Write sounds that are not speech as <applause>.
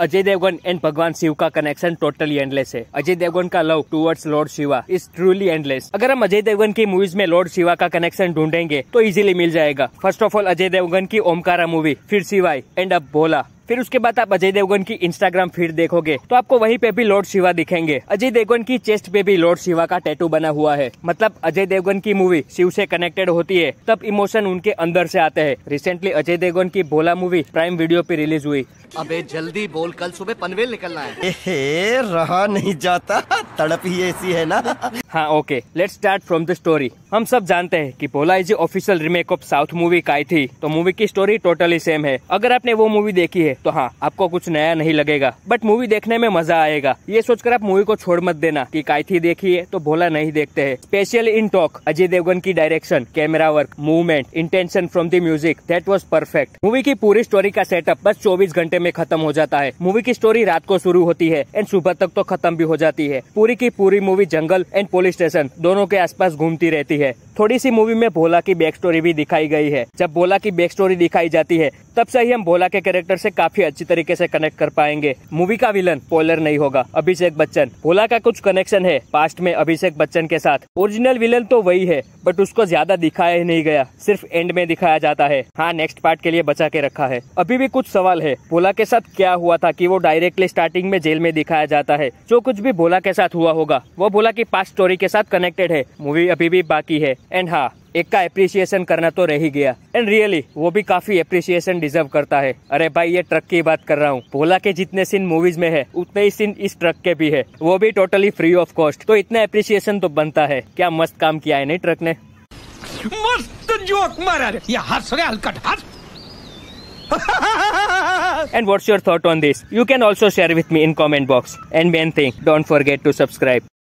Ajay Devgan and भगवान शिव का connection totally endless है अजय देवगन का love towards lord Shiva is truly endless अगर हम अजय देवगन की मूवीज में लॉर्ड शिवा का कनेक्शन ढूंढेंगे तो इजीली मिल जाएगा first of all Ajay Devgan की ओमकारा मूवी फिर शिवाय एंड अब भोला फिर उसके बाद आप अजय देवगन की इंस्टाग्राम फीड देखोगे तो आपको वहीं पे भी लॉर्ड शिवा दिखेंगे अजय देवगन की चेस्ट पे भी लॉर्ड शिवा का टैटू बना हुआ है मतलब अजय देवगन की मूवी शिव से कनेक्टेड होती है तब इमोशन उनके अंदर से आते हैं रिसेंटली अजय देवगन की भोला मूवी प्राइम वीडियो पे रिलीज हुई अबे जल्दी बोल कल सुबह पनवेल निकलना है <laughs> रहा नहीं जाता <laughs> तड़प ही ऐसी है ना हाँ okay let start from the story हम सब जानते हैं कि Bhola is official remake of south movie का आई थी तो मूवी की स्टोरी टोटली सेम है अगर आपने वो मूवी देखी है तो हाँ आपको कुछ नया नहीं लगेगा बट मूवी देखने में मजा आएगा ये सोचकर आप मूवी को छोड़ मत देना कि कायथी देखी है तो भोला नहीं देखते हैं special in talk Ajay Devgan की direction camera work movement intention from the music that was perfect movie की पूरी स्टोरी का सेटअप बस चौबीस घंटे में खत्म हो जाता है मूवी की स्टोरी रात को शुरू होती है एंड सुबह तक तो खत्म भी हो जाती है पूरी की पूरी मूवी जंगल एंड पुलिस स्टेशन दोनों के आसपास घूमती रहती है थोड़ी सी मूवी में भोला की बैक स्टोरी भी दिखाई गई है जब भोला की बैक स्टोरी दिखाई जाती है तब से ही हम भोला के कैरेक्टर से काफी अच्छी तरीके से कनेक्ट कर पाएंगे मूवी का विलन पोलर नहीं होगा अभिषेक बच्चन भोला का कुछ कनेक्शन है पास्ट में अभिषेक बच्चन के साथ ओरिजिनल विलन तो वही है बट उसको ज्यादा दिखाया ही नहीं गया सिर्फ एंड में दिखाया जाता है हाँ नेक्स्ट पार्ट के लिए बचा के रखा है अभी भी कुछ सवाल है भोला के साथ क्या हुआ था की वो डायरेक्टली स्टार्टिंग में जेल में दिखाया जाता है जो कुछ भी भोला के साथ हुआ होगा वो भोला की पास्ट स्टोरी स्टोरी के साथ कनेक्टेड है मूवी अभी भी बाकी है एंड हाँ एक का एप्रिसिएशन करना तो रह ही गया एंड रियली really, वो भी काफी एप्रिसिएशन डिजर्व करता है अरे भाई ये ट्रक की बात कर रहा हूँ भोला के जितने सीन मूवीज में है उतने ही सीन इस ट्रक के भी है वो भी टोटली फ्री ऑफ कॉस्ट तो इतना एप्रिसिएशन तो बनता है क्या मस्त काम किया है नहीं ट्रक ने मस्त जोक मारा रे ये हंस रे हलकट हंस <laughs> and what's your thought on this? You can also share with me in comment box. And main thing, don't forget to subscribe.